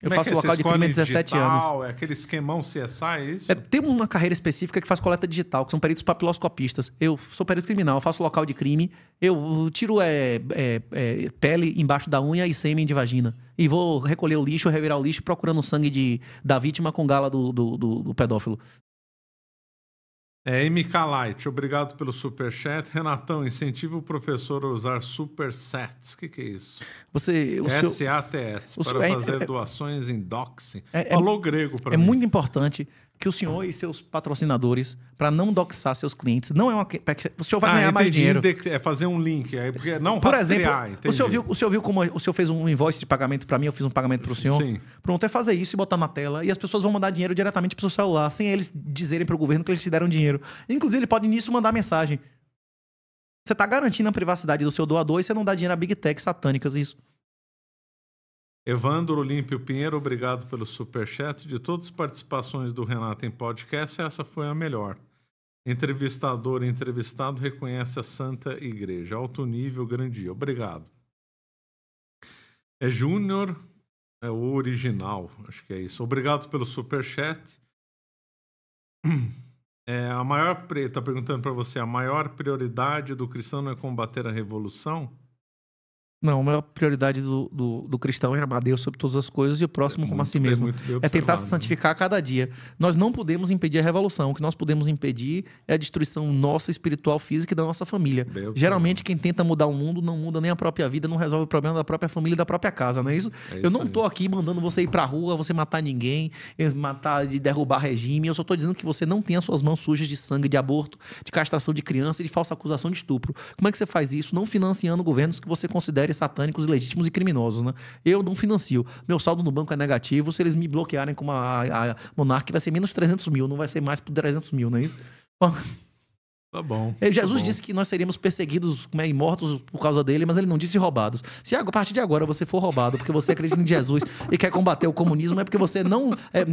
Eu é faço é local de crime há 17 digital, anos. É aquele esquemão CSI, é isso? É, tem uma carreira específica que faz coleta digital, que são peritos papiloscopistas. Eu sou perito criminal, faço local de crime, eu tiro é, é, é, pele embaixo da unha e sêmen de vagina. E vou recolher o lixo, revirar o lixo, procurando o sangue de, da vítima com gala do, do, do, do pedófilo. É, MK Light, obrigado pelo superchat. Renatão, incentiva o professor a usar supersets. O que, que é isso? Você, o SATS, seu... para o é, fazer é, é, doações em doxing. É, é Falou grego para mim. É muito importante que o senhor e seus patrocinadores para não doxar seus clientes. Não é uma. O senhor vai ah, ganhar entendi, mais dinheiro. É fazer um link, é porque não Por rastrear, exemplo, entendi. o senhor, viu, o senhor viu como o senhor fez um invoice de pagamento para mim, eu fiz um pagamento para o senhor. Sim. Pronto, é fazer isso e botar na tela. E as pessoas vão mandar dinheiro diretamente para o seu celular, sem eles dizerem para o governo que eles te deram dinheiro. Inclusive, ele pode nisso mandar mensagem. Você está garantindo a privacidade do seu doador e você não dá dinheiro a big tech satânicas isso. Evandro Olímpio Pinheiro, obrigado pelo superchat. De todas as participações do Renato em podcast, essa foi a melhor. Entrevistador e entrevistado reconhece a Santa Igreja. Alto nível, grandia. Obrigado. É Júnior, é o original, acho que é isso. Obrigado pelo superchat. É, a maior preta tá perguntando para você, a maior prioridade do cristão não é combater a revolução? Não, a maior prioridade do, do, do, cristão é amar Deus sobre todas as coisas e o próximo é como a si é mesmo. Bem, bem é tentar se né? santificar a cada dia. Nós não podemos impedir a revolução. O que nós podemos impedir é a destruição nossa, espiritual, física e da nossa família. Bem, Geralmente, quem tenta mudar o mundo não muda nem a própria vida, não resolve o problema da própria família e da própria casa, não é isso? É isso eu não estou aqui mandando você ir para a rua, você matar ninguém, eh, matar de derrubar regime. Eu só estou dizendo que você não tem as suas mãos sujas de sangue, de aborto, de castração de criança e de falsa acusação de estupro. Como é que você faz isso? Não financiando governos que você considera satânicos, ilegítimos e criminosos, né? Eu não financio. Meu saldo no banco é negativo. Se eles me bloquearem com uma a, a vai ser menos 300 mil, não vai ser mais por 300 mil, né? Tá bom. É, tá Jesus tá bom. disse que nós seríamos perseguidos né, e mortos por causa dele, mas ele não disse roubados. Se a partir de agora você for roubado porque você acredita em Jesus e quer combater o comunismo, é porque você não. É,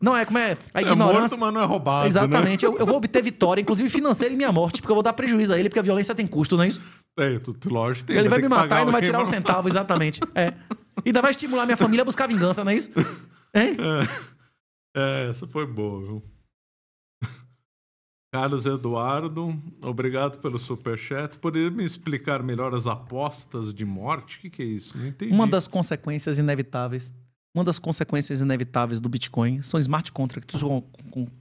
não é como é. A é ignorância. É morto, mas não é roubado. Né? Exatamente. Né? Eu, eu, vou obter vitória, inclusive financeira, em minha morte, porque eu vou dar prejuízo a ele, porque a violência tem custo, não é isso? É, tu, tu, lógico tem. Ele né? vai, vai me matar e não vai tirar um centavo, exatamente. É. E ainda vai estimular minha família a buscar vingança, não é isso? Hein? É, é essa foi boa, viu? Carlos Eduardo, obrigado pelo superchat. Poderia me explicar melhor as apostas de morte? O que, que é isso? Não entendi. Uma das consequências inevitáveis. Uma das consequências inevitáveis do Bitcoin são smart contracts. Tu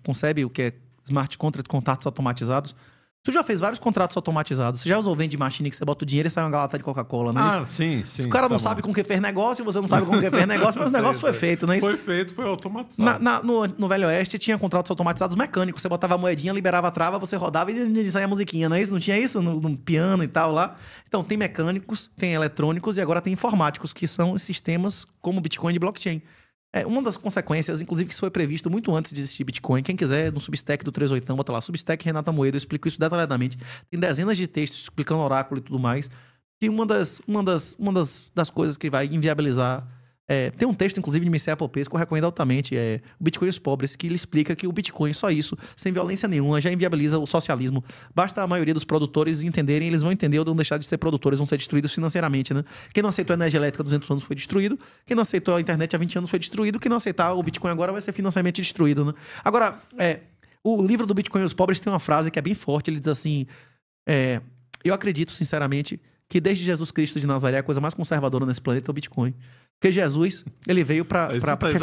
concebe o que é smart contract, contatos automatizados? Tu já fez vários contratos automatizados. Você já usou vende machine que você bota o dinheiro e sai uma galata de Coca-Cola, não é ah, sim, sim. O cara tá não bom. sabe com que fez negócio, você não sabe com que fez negócio, mas o negócio foi feito, não é isso? Foi feito, foi automatizado. Na, na, no, no, Velho Oeste tinha contratos automatizados mecânicos. Você botava a moedinha, liberava a trava, você rodava e saía a musiquinha, não é isso? Não tinha isso no, no piano e tal lá? Então, tem mecânicos, tem eletrônicos e agora tem informáticos, que são sistemas como Bitcoin e blockchain. É, uma das consequências, inclusive, que isso foi previsto muito antes de existir Bitcoin. Quem quiser, no Substack do 381, bota lá, Substack Renata Moedo, eu explico isso detalhadamente. Tem dezenas de textos explicando oráculo e tudo mais. E uma das, uma das, uma das, das coisas que vai inviabilizar é, tem um texto, inclusive, de Michel Popes, que eu recomendo altamente, é O Bitcoin e os Pobres, que ele explica que o Bitcoin, é só isso, sem violência nenhuma, já inviabiliza o socialismo. Basta a maioria dos produtores entenderem, eles vão entender ou vão deixar de ser produtores, vão ser destruídos financeiramente, né? Quem não aceitou a energia elétrica há 200 anos foi destruído, quem não aceitou a internet há 20 anos foi destruído, quem não aceitar o Bitcoin agora vai ser financeiramente destruído, né? Agora, é, o livro do Bitcoin e os Pobres tem uma frase que é bem forte, ele diz assim, é, eu acredito, sinceramente, que desde Jesus Cristo de Nazaré, é a coisa mais conservadora nesse planeta é o Bitcoin. Porque Jesus, ele veio para. Tá perfe...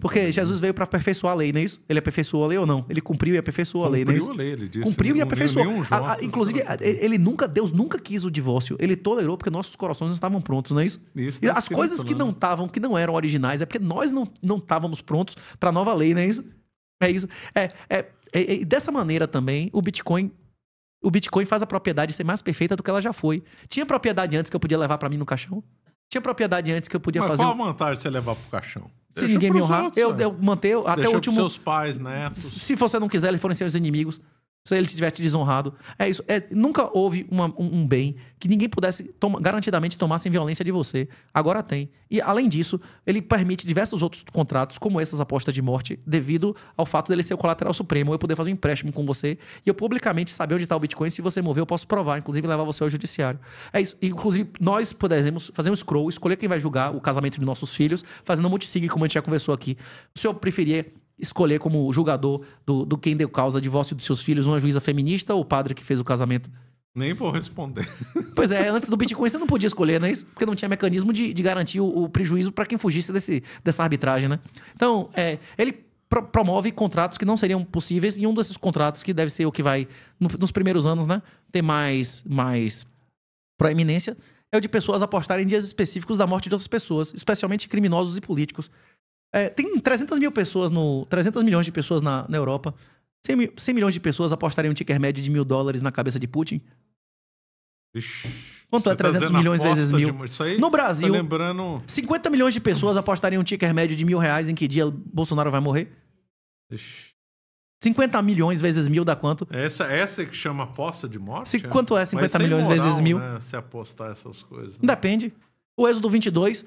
Porque Jesus veio para aperfeiçoar a lei, não é isso? Ele aperfeiçoou a lei ou não? Ele cumpriu e aperfeiçoou cumpriu a lei, não é isso? Cumpriu a lei, ele disse. Cumpriu né? e aperfeiçoou. A, a, inclusive, a, ele nunca, Deus nunca quis o divórcio. Ele tolerou porque nossos corações não estavam prontos, não é isso? isso tá as coisas que não estavam, que não eram originais, é porque nós não, não estávamos prontos para nova lei, não é isso? É isso. É, é, é, é, dessa maneira também, o Bitcoin o Bitcoin faz a propriedade ser mais perfeita do que ela já foi. Tinha propriedade antes que eu podia levar para mim no caixão? Tinha propriedade antes que eu podia Mas fazer. Qual a vantagem de você levar pro caixão? Se Deixa ninguém me honrar, outros, eu, né? eu manter até o último. seus pais, né? Se você não quiser, eles forem seus inimigos se ele tiver te desonrado. É isso. É, nunca houve uma, um, um, bem que ninguém pudesse toma, garantidamente tomar sem violência de você. Agora tem. E, além disso, ele permite diversos outros contratos, como essas apostas de morte, devido ao fato dele ser o colateral supremo, eu poder fazer um empréstimo com você e eu publicamente saber onde está o Bitcoin. Se você mover, eu posso provar, inclusive levar você ao judiciário. É isso. Inclusive, nós pudéssemos fazer um scroll, escolher quem vai julgar o casamento de nossos filhos, fazendo um multisig, como a gente já conversou aqui. Se eu preferir escolher como julgador do, do quem deu causa divórcio dos seus filhos, uma juíza feminista ou o padre que fez o casamento nem vou responder. Pois é, antes do Bitcoin você não podia escolher, né? Isso porque não tinha mecanismo de, de garantir o, o prejuízo para quem fugisse desse, dessa arbitragem, né? Então, é, ele pro, promove contratos que não seriam possíveis e um desses contratos que deve ser o que vai, no, nos primeiros anos, né? Ter mais, mais proeminência é o de pessoas apostarem em dias específicos da morte de outras pessoas, especialmente criminosos e políticos. É, tem 300 mil pessoas no. 300 milhões de pessoas na, na Europa. 100, 100 milhões de pessoas apostariam um ticker médio de mil dólares na cabeça de Putin. Ixi, Quanto é 300 tá milhões vezes mil? De... aí, no Brasil, tá lembrando... 50 milhões de pessoas apostariam um ticker médio de mil reais em que dia Bolsonaro vai morrer. Ixi. 50 milhões vezes mil dá quanto? Essa, essa que chama aposta de morte? Se, é? Quanto é 50 milhões moral, vezes mil? Né, se apostar essas coisas. Né? Depende. O Êxodo 22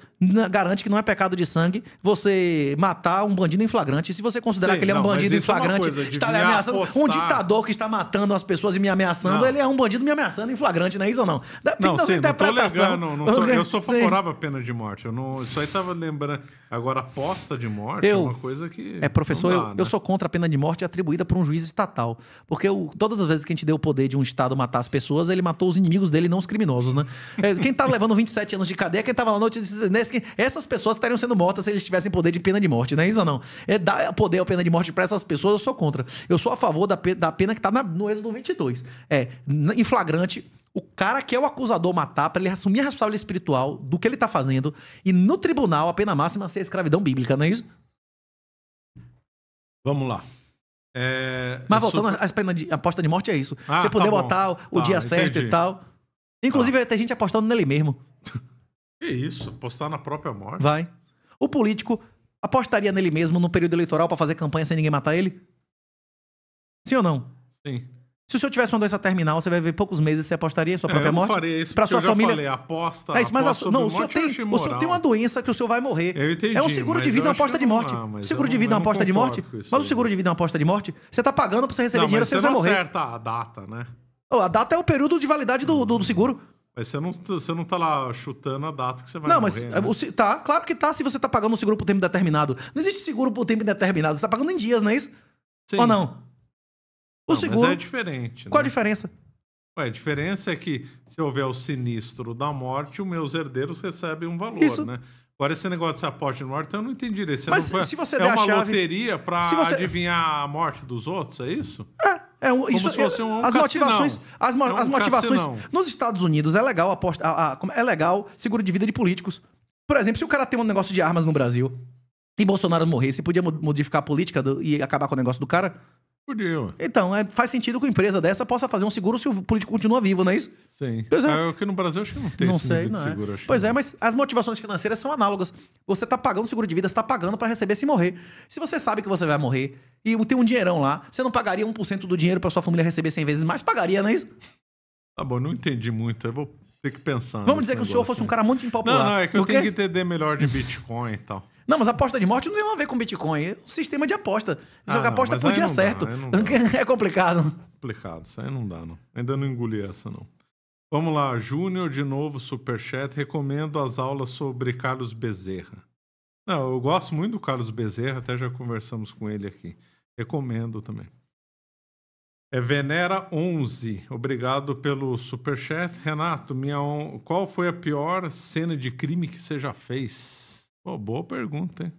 garante que não é pecado de sangue você matar um bandido em flagrante. E se você considerar Sim, que ele é um bandido em é flagrante, é está ameaçando. Apostar. Um ditador que está matando as pessoas e me ameaçando, não. ele é um bandido me ameaçando em flagrante, não é isso ou não? Depende não, sim, interpretação. Não tô ligando, não tô, eu sou favorável à pena de morte. Eu não, isso aí estava lembrando. Agora, aposta de morte é eu, é uma coisa que. É, professor, dá, eu, né? eu, sou contra a pena de morte atribuída por um juiz estatal. Porque eu, todas as vezes que a gente deu o poder de um Estado matar as pessoas, ele matou os inimigos dele, não os criminosos, né? É, quem está levando 27 anos de cadeia cadeia, é quem estava lá noite nesse que né, assim, essas pessoas estariam sendo mortas se eles tivessem poder de pena de morte, não é isso ou não? É dar poder à pena de morte para essas pessoas, eu sou contra. Eu sou a favor da, da pena que está no êxodo 22. É, em flagrante, o cara que é o acusador matar para ele assumir a responsabilidade espiritual do que ele está fazendo e no tribunal a pena máxima é ser a escravidão bíblica, não é isso? Vamos lá. É... Mas é voltando às sou... penas de aposta de morte é isso. Ah, Você poder tá botar o, tá, dia entendi. certo e tal. Inclusive, tá. tem gente apostando nele mesmo. Que isso? Apostar na própria morte? Vai. O político apostaria nele mesmo no período eleitoral para fazer campanha sem ninguém matar ele? Sim ou não? Sim. Se o senhor tivesse uma doença terminal, você vai ver poucos meses você apostaria sua é, própria é, eu morte? Eu faria isso. Para sua eu já família. Falei, aposta. É isso, mas aposta a, não, o senhor tem, o senhor tem uma doença que o senhor vai morrer. Eu entendi. É um seguro de vida, uma aposta de morte. Não, seguro de vida é uma aposta de morte? Mas o seguro de vida é uma aposta de morte? Você tá pagando para você receber não, dinheiro, você, você não vai morrer. Você acerta a data, né? A data é o período de validade do, do, do seguro. Mas você não, você não tá lá chutando a data que você vai não, morrer, mas né? É, tá, claro que tá se você tá pagando um seguro por tempo determinado. Não existe seguro por tempo determinado você tá pagando em dias, não é isso? Sim. Ou não? O não, seguro... Mas é diferente. Qual né? a diferença? Ué, a diferença é que se houver o sinistro da morte, os meus herdeiros recebem um valor, Isso. né? Agora, esse negócio de aposta de morte, eu não entendi direito. Você Mas não foi... se você é der uma chave... loteria pra você... adivinhar a morte dos outros, é isso? É, é um, Como isso, se é, um as, motivações, as, mo é um as motivações, nos Estados Unidos é legal aposta, a, a, é legal seguro de vida de políticos. Por exemplo, se o cara tem um negócio de armas no Brasil e Bolsonaro morresse, podia modificar a política do, e acabar com o negócio do cara. Então, é, faz sentido que uma empresa dessa possa fazer um seguro se o político continua vivo, não é isso? Sim. Pois é. Ah, aqui no Brasil acho que não tem não sei, não é. seguro. Pois é, mas as motivações financeiras são análogas. Você está pagando seguro de vida, você tá pagando para receber se morrer. Se você sabe que você vai morrer e tem um dinheirão lá, você não pagaria 1% do dinheiro para sua família receber 100 vezes mais? Pagaria, não é isso? Tá bom, não entendi muito. Eu vou ter que pensar. Vamos dizer que o senhor fosse um cara muito impopular. Não, não, é que eu tenho que entender melhor de Bitcoin e tal. Não, mas aposta de morte não tem nada a ver com Bitcoin. É um sistema de aposta. Ah, Só que aposta não, por dia certo. Dá, é complicado. Complicado, isso aí não dá, não. Ainda não engoli essa, não. Vamos lá, Júnior, de novo, superchat. Recomendo as aulas sobre Carlos Bezerra. Não, eu gosto muito do Carlos Bezerra, até já conversamos com ele aqui. Recomendo também. É Venera 11. Obrigado pelo superchat. Renato, minha on... qual foi a pior cena de crime que você já fez? Pô, boa pergunta, hein?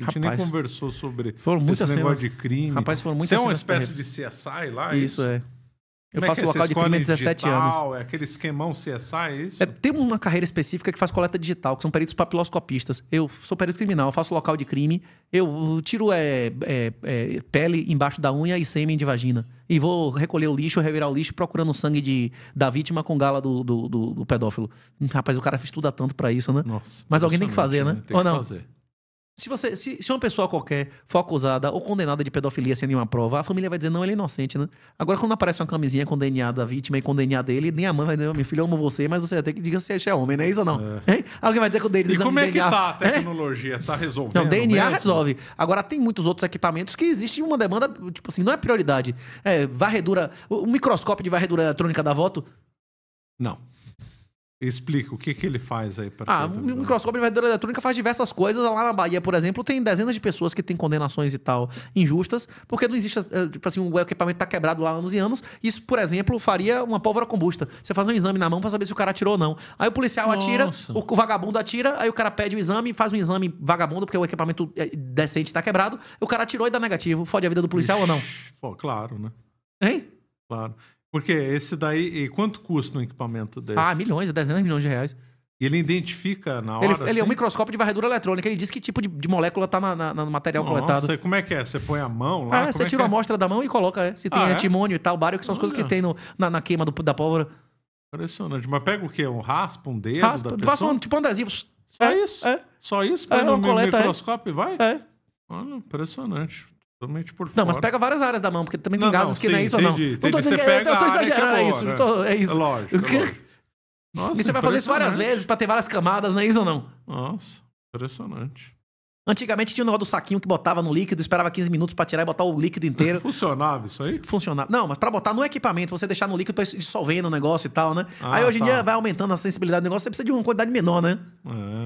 A gente Rapaz, nem conversou sobre foram esse negócio cenas. de crime. Rapaz, foram muitas Você é uma espécie de CSI lá? É isso, isso é. Eu Como é faço é local de crime há 17 digital, anos. É aquele esquemão CSI, é isso? É, tem uma carreira específica que faz coleta digital, que são peritos papiloscopistas. Eu sou perito criminal, faço local de crime, eu tiro é, é, é, pele embaixo da unha e sêmen de vagina. E vou recolher o lixo, revirar o lixo, procurando o sangue de, da vítima com gala do, do, do, do pedófilo. Hum, rapaz, o cara estuda tanto para isso, né? Nossa. Mas alguém tem que fazer, né? né? Tem Ou não? Que fazer. Se, você, se, se uma pessoa qualquer for acusada ou condenada de pedofilia sem nenhuma prova, a família vai dizer, não, ele é inocente, né? Agora, quando aparece uma camisinha com DNA da vítima e com DNA dele, nem a mãe vai dizer, meu filho, eu amo você, mas você vai ter que dizer se é, é homem, não é isso ou não? É. Alguém vai dizer que o dele E como é que DNA, tá a é? tecnologia? É? Tá resolvendo? Não, DNA mesmo? resolve. Agora, tem muitos outros equipamentos que existe uma demanda, tipo assim, não é prioridade. É, varredura, o microscópio de varredura eletrônica da voto? Não. Explica o que, que ele faz aí para Ah, o microscópio de verdadeira eletrônica faz diversas coisas. Lá na Bahia, por exemplo, tem dezenas de pessoas que têm condenações e tal injustas, porque não existe, eh, tipo assim, o equipamento tá quebrado lá há anos e anos. Isso, por exemplo, faria uma pólvora combusta. Você faz um exame na mão para saber se o cara atirou ou não. Aí o policial Nossa. atira, o, vagabundo atira, aí o cara pede o exame, faz um exame vagabundo, porque o equipamento eh, decente tá quebrado. O cara atirou e dá negativo. Fode a vida do policial Ixi. ou não? Pô, claro, né? Hein? Claro. Porque esse daí, quanto custa um equipamento desse? Ah, milhões, dezenas de milhões de reais. E ele identifica na hora. Ele, ele é um assim? microscópio de varredura eletrônica. Ele diz que tipo de, de molécula tá na, na, no material Nossa, coletado. como é que é? Você põe a mão lá? Ah, você é tira é? a amostra da mão e coloca. É. Se tem ah, é? antimônio e tal, bário, que são as coisas que tem no, na, na queima do, da pólvora. Impressionante. Mas pega o quê? Um raspo, um dedo? Raspa, da pessoa? passa um, tipo um adesivo. Só é, isso? É. Só isso? Mas é, no coleta, microscópio vai? É. Olha, impressionante. Totalmente por fora. Não, mas pega várias áreas da mão, porque também tem não, gases não, que sim, não é isso entendi, ou não. Entendi. Não tô dizendo que é- eu tô é exagerando, é, isso. Né? Tô, é isso. lógico. lógico. Nossa, e você vai fazer isso várias vezes pra ter várias camadas, não é isso ou não? Nossa, impressionante. Antigamente tinha um negócio do saquinho que botava no líquido, esperava 15 minutos para tirar e botar o líquido inteiro. Funcionava isso aí? Funcionava. Não, mas para botar no equipamento, você deixar no líquido pra dissolvendo o negócio e tal, né? Ah, aí hoje em dia tá. vai aumentando a sensibilidade do negócio, você precisa de uma quantidade menor, né? É.